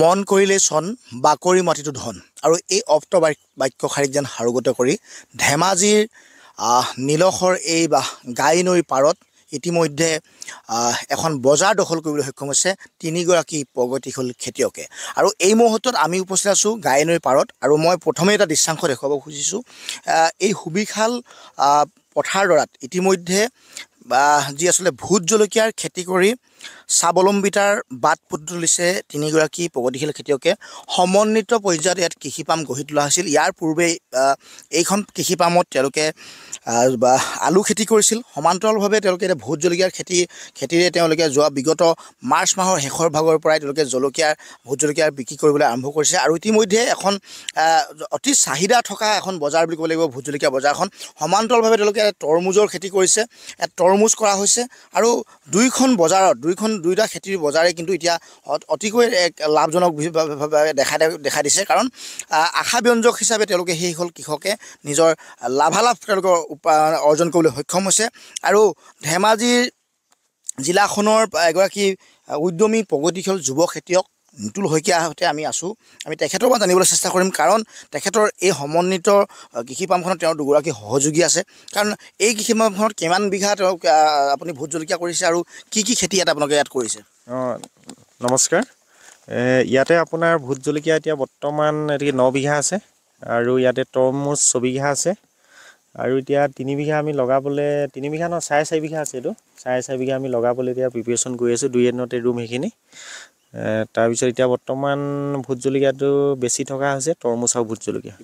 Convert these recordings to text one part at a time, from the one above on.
মন কৰিলেই চন বাকৰি মাটিটো ধন আৰু এই অপ্ত বাক্যশাৰীক যেন সাৰোগত কৰি ধেমাজিৰ নীলখৰ এই গাই নৈৰ পাৰত ইতিমধ্যে এখন বজাৰ দখল কৰিবলৈ সক্ষম হৈছে তিনিগৰাকী প্ৰগতিশীল খেতিয়কে আৰু এই মুহূৰ্তত আমি উপস্থিত আছোঁ গাই নৈৰ পাৰত আৰু মই প্ৰথমে এটা দৃশ্যাংশ দেখুৱাব খুজিছোঁ এই সুবিশাল পথাৰডৰাত ইতিমধ্যে যি আচলতে ভূত জলকীয়াৰ খেতি কৰি স্বাৱলম্বিতাৰ বাট পথ তুলিছে তিনিগৰাকী প্ৰগতিশীল খেতিয়কে সমন্বিত পৰ্যায়ত ইয়াত কৃষিপাম গঢ়ি তোলা হৈছিল ইয়াৰ পূৰ্বেই এইখন কৃষিপামত তেওঁলোকে আলু খেতি কৰিছিল সমান্তৰালভাৱে তেওঁলোকে এতিয়া ভোট জলকীয়াৰ খেতি খেতিৰে তেওঁলোকে যোৱা বিগত মাৰ্চ মাহৰ শেষৰ ভাগৰ পৰাই তেওঁলোকে জলকীয়াৰ ভোট জলকীয়া বিক্ৰী কৰিবলৈ আৰম্ভ কৰিছে আৰু ইতিমধ্যে এখন অতি চাহিদা থকা এখন বজাৰ বুলি ক'ব লাগিব ভোট জলকীয়া বজাৰখন সমান্তৰালভাৱে তেওঁলোকে তৰমুজৰ খেতি কৰিছে তৰমুজ কৰা হৈছে আৰু দুইখন বজাৰত দুইখন দুইটা খেতিৰ বজাৰে কিন্তু এতিয়া অতিকৈ এক লাভজনক দেখা দেখা দিছে কাৰণ আশা ব্যঞ্জক হিচাপে তেওঁলোকে সেইসকল কৃষকে নিজৰ লাভালাভ তেওঁলোকৰ উপা অৰ্জন কৰিবলৈ সক্ষম হৈছে আৰু ধেমাজিৰ জিলাখনৰ এগৰাকী উদ্যমী প্ৰগতিশীল যুৱ খেতিয়ক নিতুল শইকীয়া সৈতে আমি আছোঁ আমি তেখেতৰ পৰা জানিবলৈ চেষ্টা কৰিম কাৰণ তেখেতৰ এই সমন্বিত কৃষি পামখনত তেওঁৰ দুগৰাকী সহযোগী আছে কাৰণ এই কৃষি পামখনত কিমান বিঘা তেওঁ আপুনি ভোট জলকীয়া কৰিছে আৰু কি কি খেতি ইয়াত আপোনালোকে ইয়াত কৰিছে অঁ নমস্কাৰ ইয়াতে আপোনাৰ ভোট জলকীয়া এতিয়া বৰ্তমান এতিকে ন বিঘা আছে আৰু ইয়াতে তৰমুজ ছবিঘা আছে আৰু এতিয়া তিনি বিঘা আমি লগাবলৈ তিনি বিঘা ন চাৰে চাৰি বিঘা আছে এইটো চাৰে চাৰি বিঘা আমি লগাবলৈ এতিয়া প্ৰিপেৰেশ্যন কৰি আছোঁ দুই এদিনতে ৰুম সেইখিনি তাৰপিছত এতিয়া বৰ্তমান ভোট জলকীয়াটো বেছি থকা হৈছে তৰমুজ আৰু ভোট জলকীয়া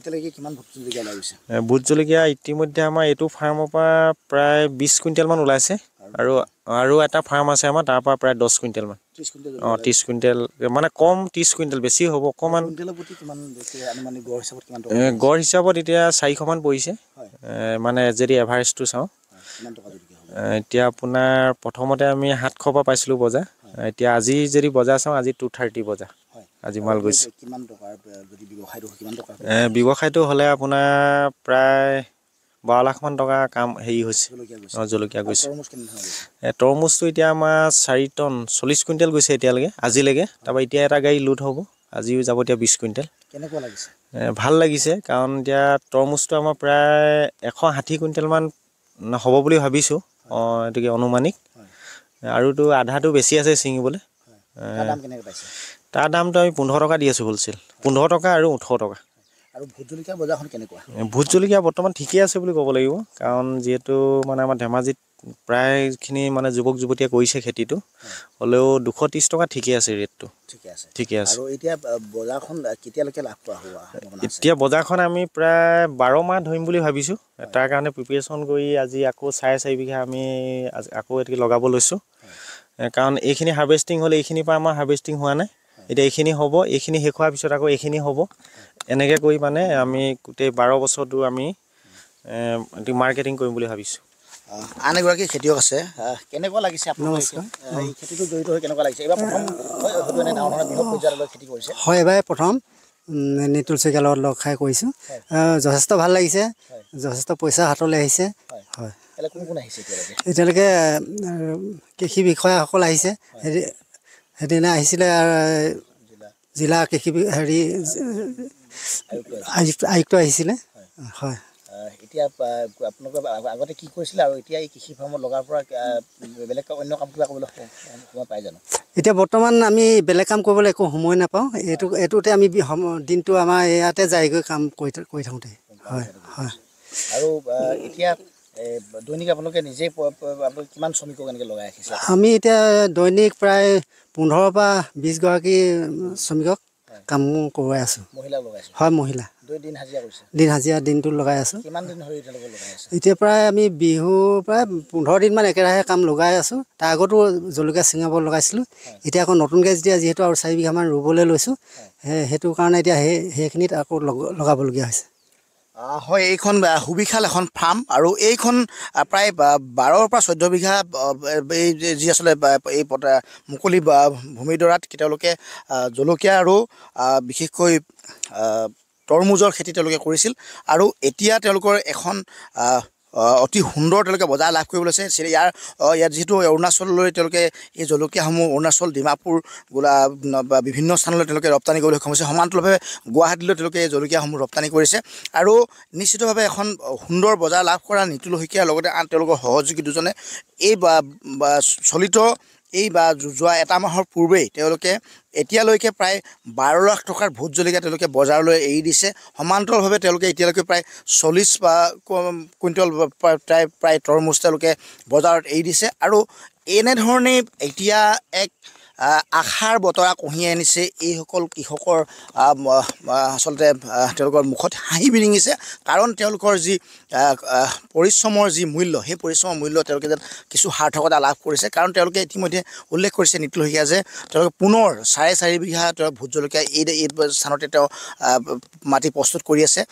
ভোট জলকীয়া ইতিমধ্যে আমাৰ এইটো ফাৰ্মৰ পৰা প্ৰায় বিছ কুইণ্টেলমান ওলাইছে আৰু আৰু এটা ফাৰ্ম আছে আমাৰ তাৰ পৰা প্ৰায় দহ কুইণ্টেলমান অঁ ত্ৰিছ কুইণ্টেল মানে কম ত্ৰিছ কুইণ্টেল বেছি হ'ব অকণমান গড় হিচাপত এতিয়া চাৰিশমান পৰিছে মানে যদি এভাৰেষ্টটো চাওঁ এতিয়া আপোনাৰ প্ৰথমতে আমি সাতশৰ পৰা পাইছিলোঁ বজাৰ এতিয়া আজি যদি বজাৰ চাওঁ আজি টু থাৰ্টি বজাৰ আজি শুৱালকুছি ব্যৱসায়টো হ'লে আপোনাৰ প্ৰায় বাৰ লাখমান টকা কাম হেৰি হৈছে জলকীয়া গৈছে তৰমুজটো এতিয়া আমাৰ চাৰি টন চল্লিছ কুইণ্টেল গৈছে এতিয়ালৈকে আজিলৈকে তাৰপৰা এতিয়া এটা গাড়ী লোড হ'ব আজিও যাব এতিয়া বিছ কুইণ্টেল কেনেকুৱা লাগিছে ভাল লাগিছে কাৰণ এতিয়া তৰমুজটো আমাৰ প্ৰায় এশ ষাঠি কুইণ্টেলমান হ'ব বুলি ভাবিছোঁ অঁ এইটো কি অনুমানিক আৰুতো আধাটো বেছি আছে ছিঙিবলৈ তাৰ দামটো আমি পোন্ধৰ টকা দি আছোঁ হ'লচেল পোন্ধৰ টকা আৰু ওঠৰ টকা আৰু ভোট জলকীয়া বজাৰখন কেনেকুৱা ভোট জলকীয়া বৰ্তমান ঠিকেই আছে বুলি ক'ব লাগিব কাৰণ যিহেতু মানে আমাৰ ধেমাজিত প্ৰায়খিনি মানে যুৱক যুৱতীয়ে কৰিছে খেতিটো হ'লেও দুশ ত্ৰিছ টকা ঠিকে আছে ৰেটটো ঠিকে আছে এতিয়া বজাৰখন আমি প্ৰায় বাৰ মাহ ধৰিম বুলি ভাবিছোঁ তাৰ কাৰণে প্ৰিপেৰেশ্যন কৰি আজি আকৌ চাৰে চাৰি বিঘা আমি আকৌ এইটো লগাব লৈছোঁ কাৰণ এইখিনি হাৰ্ভেষ্টিং হ'লে এইখিনিৰ পৰা আমাৰ হাৰ্ভেষ্টিং হোৱা নাই এতিয়া এইখিনি হ'ব এইখিনি শেষ হোৱাৰ পিছত আকৌ এইখিনি হ'ব এনেকৈ কৰি মানে আমি গোটেই বাৰ বছৰটো আমি মাৰ্কেটিং কৰিম বুলি ভাবিছোঁ আন এগৰাকী খেতিয়ক আছে কেনেকুৱা লাগিছে হয় এবাৰ প্ৰথম নিতুল শইকীয়া লগত লগ খাই কৰিছোঁ যথেষ্ট ভাল লাগিছে যথেষ্ট পইচা হাতলৈ আহিছে হয় এতিয়ালৈকে কৃষি বিষয়াসকল আহিছে সেইদিনা আহিছিলে জিলা কৃষি হেৰি আয়ুক্ত আহিছিলে হয় এতিয়া আপোনালোকে আগতে কি কৰিছিলে আৰু এতিয়া এই কৃষি ফাৰ্মত লগাৰ পৰা বেলেগ অন্য কাম কিবা কৰিবলৈ সময় পাই জানো এতিয়া বৰ্তমান আমি বেলেগ কাম কৰিবলৈ একো সময় নাপাওঁ এইটো এইটোতে আমি দিনটো আমাৰ ইয়াতে যায়গৈ কাম কৰি কৰি থাকোঁতে হয় হয় আৰু এতিয়া দৈনিক আপোনালোকে নিজে কিমান শ্ৰমিকক এনেকৈ লগাই ৰাখিছে আমি এতিয়া দৈনিক প্ৰায় পোন্ধৰৰ পৰা বিছগৰাকী শ্ৰমিকক কাম কৰোৱাই আছোঁ হয় মহিলা দিন হাজিৰা দিনটো লগাই আছোঁ এতিয়া প্ৰায় আমি বিহু প্ৰায় পোন্ধৰ দিনমান একেৰাহে কাম লগাই আছোঁ তাৰ আগতো জলকীয়া চিঙাব লগাইছিলোঁ এতিয়া আকৌ নতুনকৈ যেতিয়া যিহেতু আৰু চাৰি বিঘামান ৰুবলৈ লৈছোঁ সেইটো কাৰণে এতিয়া সেই সেইখিনিত আকৌ লগাবলগীয়া হৈছে হয় এইখন সুবিশাল এখন ফাৰ্ম আৰু এইখন প্ৰায় বাৰৰ পৰা চৈধ্য বিঘা এই যি আচলতে এই মুকলি ভূমিডৰাত তেওঁলোকে জলকীয়া আৰু বিশেষকৈ তৰমুজৰ খেতি তেওঁলোকে কৰিছিল আৰু এতিয়া তেওঁলোকৰ এখন অতি সুন্দৰ তেওঁলোকে বজাৰ লাভ কৰিবলৈ লৈছে ইয়াৰ ইয়াত যিহেতু অৰুণাচললৈ তেওঁলোকে এই জলকীয়াসমূহ অৰুণাচল ডিমাপুৰ গোলা বিভিন্ন স্থানলৈ তেওঁলোকে ৰপ্তানি কৰিবলৈ সক্ষম হৈছে সমান্তৰালভাৱে গুৱাহাটীলৈ তেওঁলোকে এই জলকীয়াসমূহ ৰপ্তানি কৰিছে আৰু নিশ্চিতভাৱে এখন সুন্দৰ বজাৰ লাভ কৰা নীতুল শইকীয়াৰ লগতে আন তেওঁলোকৰ সহযোগী দুজনে এই চলিত এই বা যোৱা এটা মাহৰ পূৰ্বেই তেওঁলোকে এতিয়ালৈকে প্ৰায় বাৰ লাখ টকাৰ ভোট জলকীয়া তেওঁলোকে বজাৰলৈ এৰি দিছে সমান্তৰালভাৱে তেওঁলোকে এতিয়ালৈকে প্ৰায় চল্লিছ বা কুইণ্টল প্ৰায় তৰমুজ তেওঁলোকে বজাৰত এৰি দিছে আৰু এনেধৰণেই এতিয়া এক আশাৰ বতৰা কঢ়িয়াই আনিছে এইসকল কৃষকৰ আচলতে তেওঁলোকৰ মুখত হাঁহি বিৰিঙিছে কাৰণ তেওঁলোকৰ যি পৰিশ্ৰমৰ যি মূল্য সেই পৰিশ্ৰমৰ মূল্য তেওঁলোকে যেন কিছু সাৰ্থকতা লাভ কৰিছে কাৰণ তেওঁলোকে ইতিমধ্যে উল্লেখ কৰিছে নীতি লহিয়া যে তেওঁলোকে পুনৰ চাৰে চাৰি বিঘা তেওঁ ভোট জলকীয়া এই স্থানতে তেওঁ মাটি প্ৰস্তুত কৰি আছে